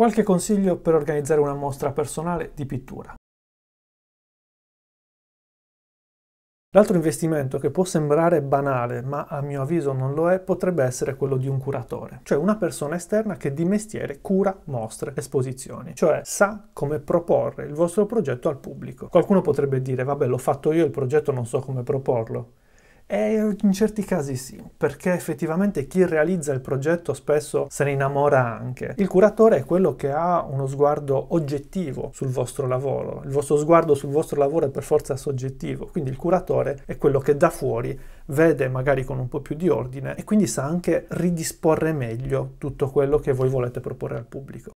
Qualche consiglio per organizzare una mostra personale di pittura. L'altro investimento che può sembrare banale, ma a mio avviso non lo è, potrebbe essere quello di un curatore, cioè una persona esterna che di mestiere cura mostre, esposizioni, cioè sa come proporre il vostro progetto al pubblico. Qualcuno potrebbe dire, vabbè l'ho fatto io il progetto, non so come proporlo. E in certi casi sì, perché effettivamente chi realizza il progetto spesso se ne innamora anche. Il curatore è quello che ha uno sguardo oggettivo sul vostro lavoro, il vostro sguardo sul vostro lavoro è per forza soggettivo, quindi il curatore è quello che da fuori vede magari con un po' più di ordine e quindi sa anche ridisporre meglio tutto quello che voi volete proporre al pubblico.